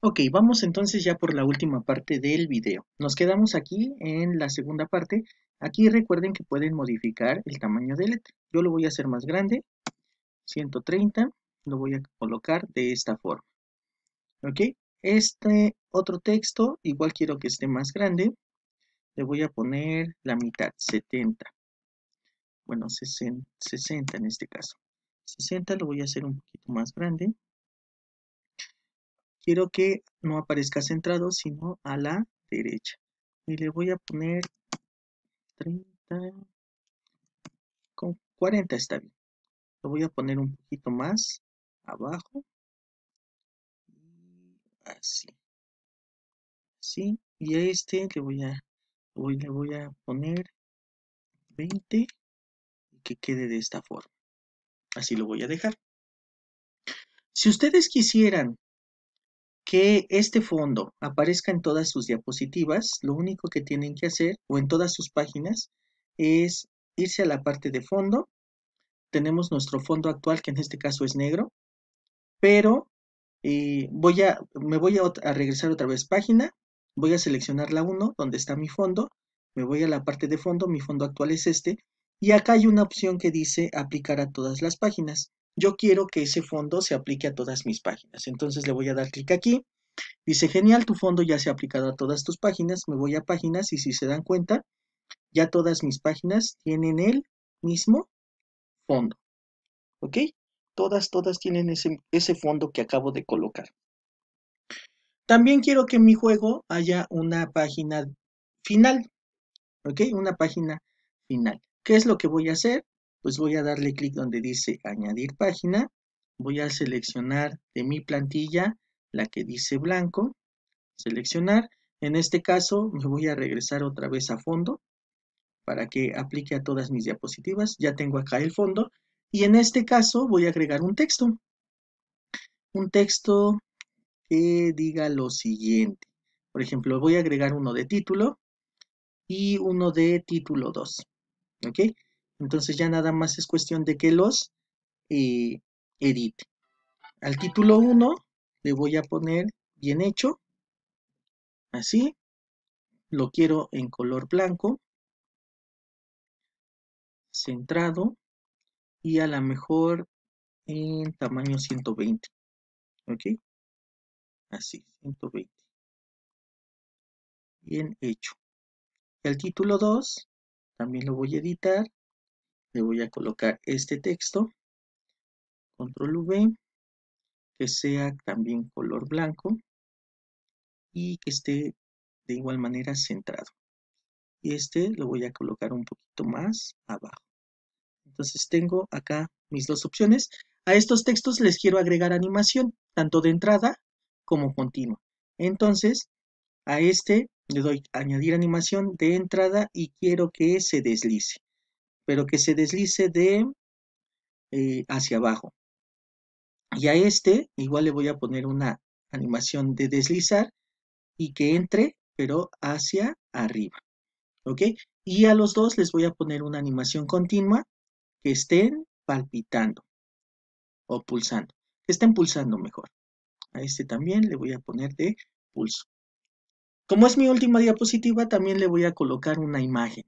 Ok, vamos entonces ya por la última parte del video. Nos quedamos aquí en la segunda parte. Aquí recuerden que pueden modificar el tamaño de letra. Yo lo voy a hacer más grande, 130, lo voy a colocar de esta forma. Ok, este otro texto, igual quiero que esté más grande. Le voy a poner la mitad, 70. Bueno, 60 en este caso. 60 lo voy a hacer un poquito más grande quiero que no aparezca centrado, sino a la derecha. Y le voy a poner 30, con 40 está bien. Lo voy a poner un poquito más abajo. Así. Así. Y a este le voy a, le voy a poner 20 y que quede de esta forma. Así lo voy a dejar. Si ustedes quisieran que este fondo aparezca en todas sus diapositivas, lo único que tienen que hacer o en todas sus páginas es irse a la parte de fondo. Tenemos nuestro fondo actual que en este caso es negro, pero eh, voy a, me voy a, regresar otra vez página, voy a seleccionar la 1 donde está mi fondo, me voy a la parte de fondo, mi fondo actual es este, y acá hay una opción que dice aplicar a todas las páginas yo quiero que ese fondo se aplique a todas mis páginas. Entonces le voy a dar clic aquí. Dice, genial, tu fondo ya se ha aplicado a todas tus páginas. Me voy a páginas y si se dan cuenta, ya todas mis páginas tienen el mismo fondo. ¿Ok? Todas, todas tienen ese, ese fondo que acabo de colocar. También quiero que en mi juego haya una página final. ¿Ok? Una página final. ¿Qué es lo que voy a hacer? pues voy a darle clic donde dice añadir página, voy a seleccionar de mi plantilla la que dice blanco, seleccionar, en este caso me voy a regresar otra vez a fondo para que aplique a todas mis diapositivas, ya tengo acá el fondo y en este caso voy a agregar un texto, un texto que diga lo siguiente, por ejemplo voy a agregar uno de título y uno de título 2, ¿ok? Entonces ya nada más es cuestión de que los eh, edite. Al título 1 le voy a poner bien hecho. Así. Lo quiero en color blanco. Centrado. Y a lo mejor en tamaño 120. ¿Ok? Así, 120. Bien hecho. Y al título 2 también lo voy a editar le voy a colocar este texto, control V, que sea también color blanco y que esté de igual manera centrado. Y este lo voy a colocar un poquito más abajo. Entonces tengo acá mis dos opciones. A estos textos les quiero agregar animación, tanto de entrada como continua. Entonces, a este le doy añadir animación de entrada y quiero que se deslice pero que se deslice de eh, hacia abajo. Y a este igual le voy a poner una animación de deslizar y que entre, pero hacia arriba. ¿Ok? Y a los dos les voy a poner una animación continua que estén palpitando o pulsando. Que estén pulsando mejor. A este también le voy a poner de pulso. Como es mi última diapositiva, también le voy a colocar una imagen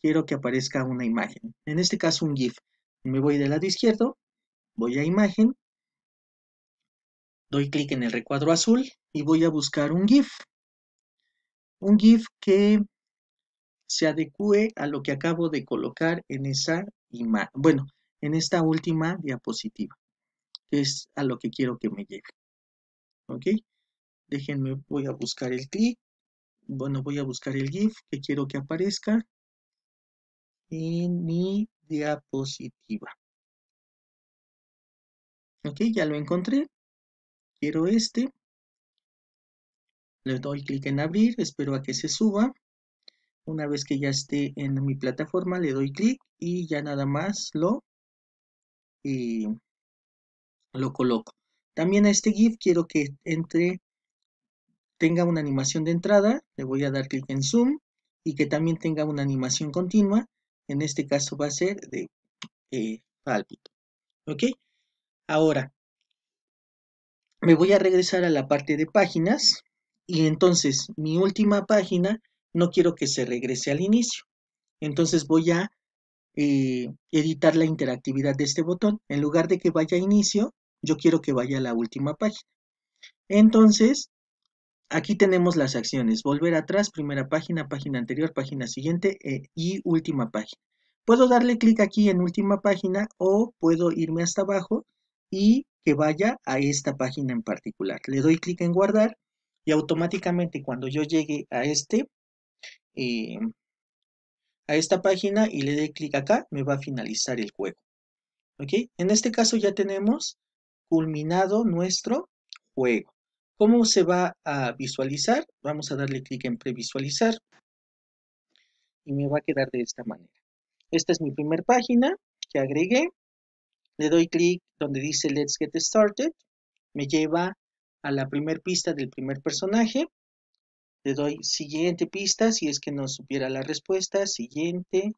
quiero que aparezca una imagen. En este caso un GIF. Me voy del lado izquierdo, voy a imagen, doy clic en el recuadro azul y voy a buscar un GIF. Un GIF que se adecue a lo que acabo de colocar en esa imagen. Bueno, en esta última diapositiva, que es a lo que quiero que me lleve. ¿Ok? Déjenme, voy a buscar el clic. Bueno, voy a buscar el GIF que quiero que aparezca en mi diapositiva. Ok, ya lo encontré. Quiero este. Le doy clic en abrir, espero a que se suba. Una vez que ya esté en mi plataforma, le doy clic y ya nada más lo, eh, lo coloco. También a este GIF quiero que entre, tenga una animación de entrada. Le voy a dar clic en Zoom y que también tenga una animación continua en este caso va a ser de eh, pálpito. ¿Ok? Ahora, me voy a regresar a la parte de páginas y entonces mi última página no quiero que se regrese al inicio. Entonces voy a eh, editar la interactividad de este botón. En lugar de que vaya a inicio, yo quiero que vaya a la última página. Entonces, Aquí tenemos las acciones, volver atrás, primera página, página anterior, página siguiente eh, y última página. Puedo darle clic aquí en última página o puedo irme hasta abajo y que vaya a esta página en particular. Le doy clic en guardar y automáticamente cuando yo llegue a este, em, a esta página y le doy clic acá, me va a finalizar el juego. ¿Ok? En este caso ya tenemos culminado nuestro juego. ¿Cómo se va a visualizar? Vamos a darle clic en previsualizar y me va a quedar de esta manera. Esta es mi primera página que agregué. Le doy clic donde dice Let's Get Started. Me lleva a la primera pista del primer personaje. Le doy siguiente pista si es que no supiera la respuesta. Siguiente,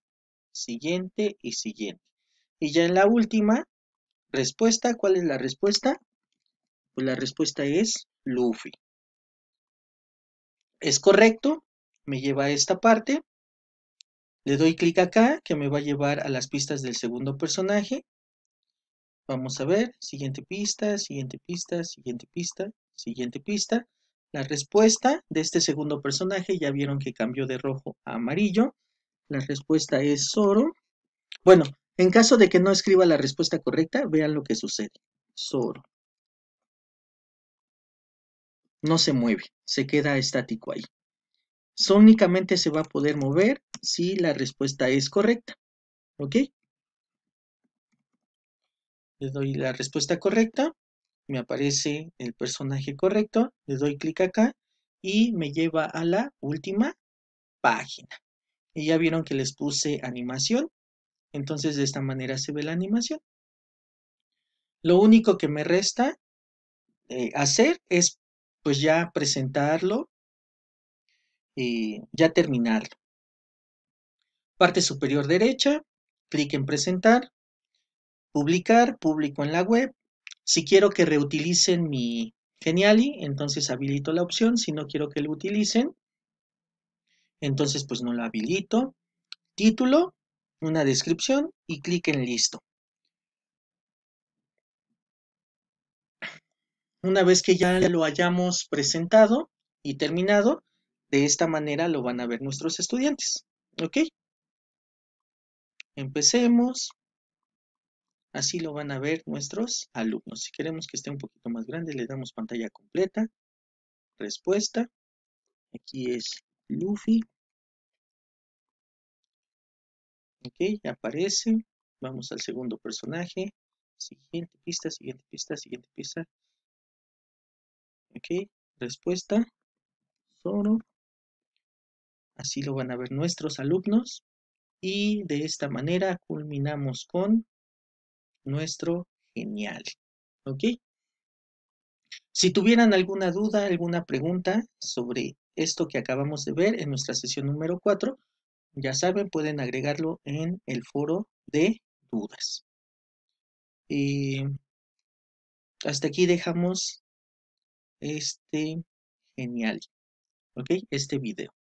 siguiente y siguiente. Y ya en la última respuesta, ¿cuál es la respuesta? Pues la respuesta es Luffy. Es correcto, me lleva a esta parte. Le doy clic acá, que me va a llevar a las pistas del segundo personaje. Vamos a ver, siguiente pista, siguiente pista, siguiente pista, siguiente pista. La respuesta de este segundo personaje, ya vieron que cambió de rojo a amarillo. La respuesta es Zoro. Bueno, en caso de que no escriba la respuesta correcta, vean lo que sucede. Zoro no se mueve, se queda estático ahí. Únicamente se va a poder mover si la respuesta es correcta. ¿Ok? Le doy la respuesta correcta, me aparece el personaje correcto, le doy clic acá y me lleva a la última página. Y ya vieron que les puse animación, entonces de esta manera se ve la animación. Lo único que me resta eh, hacer es pues ya presentarlo y ya terminarlo. Parte superior derecha, clic en presentar, publicar, público en la web. Si quiero que reutilicen mi Geniali, entonces habilito la opción. Si no quiero que lo utilicen, entonces pues no lo habilito. Título, una descripción y clic en listo. Una vez que ya lo hayamos presentado y terminado, de esta manera lo van a ver nuestros estudiantes. ¿Ok? Empecemos. Así lo van a ver nuestros alumnos. Si queremos que esté un poquito más grande, le damos pantalla completa. Respuesta. Aquí es Luffy. Ok, aparece. Vamos al segundo personaje. Siguiente pista, siguiente pista, siguiente pista. Ok, respuesta, solo Así lo van a ver nuestros alumnos. Y de esta manera culminamos con nuestro genial. ¿Ok? Si tuvieran alguna duda, alguna pregunta sobre esto que acabamos de ver en nuestra sesión número 4, ya saben, pueden agregarlo en el foro de dudas. Eh, hasta aquí dejamos este genial, ok, este video.